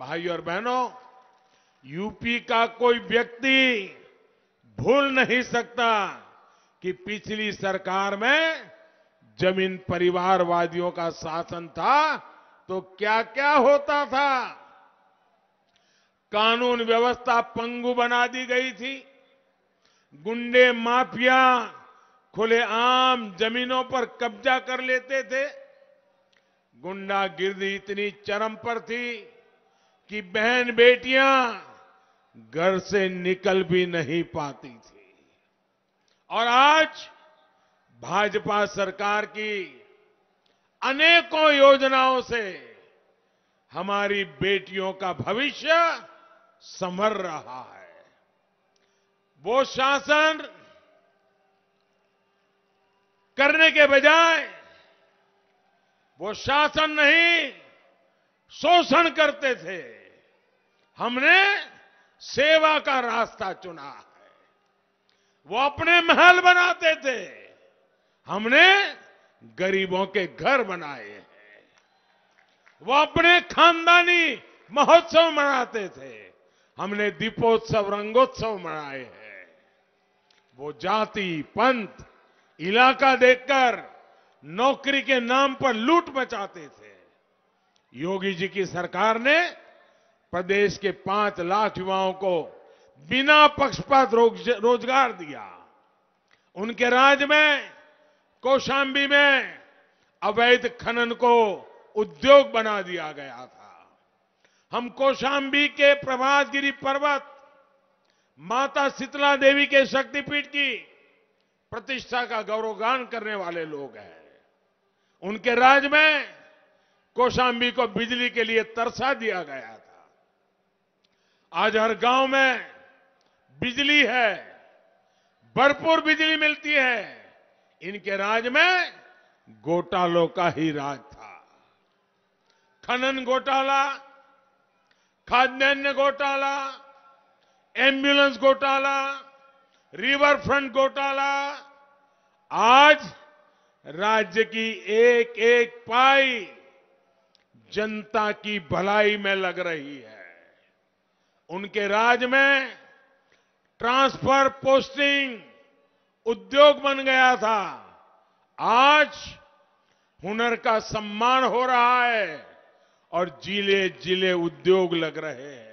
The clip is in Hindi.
भाई और बहनों यूपी का कोई व्यक्ति भूल नहीं सकता कि पिछली सरकार में जमीन परिवारवादियों का शासन था तो क्या क्या होता था कानून व्यवस्था पंगु बना दी गई थी गुंडे माफिया खुले आम जमीनों पर कब्जा कर लेते थे गुंडागिर्दी इतनी चरम पर थी कि बहन बेटियां घर से निकल भी नहीं पाती थी और आज भाजपा सरकार की अनेकों योजनाओं से हमारी बेटियों का भविष्य संवर रहा है वो शासन करने के बजाय वो शासन नहीं शोषण करते थे हमने सेवा का रास्ता चुना है वो अपने महल बनाते थे हमने गरीबों के घर बनाए हैं वो अपने खानदानी महोत्सव मनाते थे हमने दीपोत्सव रंगोत्सव मनाए हैं वो जाति पंथ इलाका देखकर नौकरी के नाम पर लूट मचाते थे योगी जी की सरकार ने प्रदेश के पांच लाख युवाओं को बिना पक्षपात रोजगार दिया उनके राज्य में कौशाम्बी में अवैध खनन को उद्योग बना दिया गया था हम कौशाम्बी के प्रभातगिरी पर्वत माता शीतला देवी के शक्तिपीठ की प्रतिष्ठा का गौरवगान करने वाले लोग हैं उनके राज्य में कोशाम्बी को बिजली के लिए तरसा दिया गया था आज हर गांव में बिजली है भरपूर बिजली मिलती है इनके राज में घोटालों का ही राज था खनन घोटाला खाद्यान्न घोटाला एम्बुलेंस घोटाला रिवर फ्रंट घोटाला आज राज्य की एक एक पाई जनता की भलाई में लग रही है उनके राज में ट्रांसफर पोस्टिंग उद्योग बन गया था आज हुनर का सम्मान हो रहा है और जिले जिले उद्योग लग रहे हैं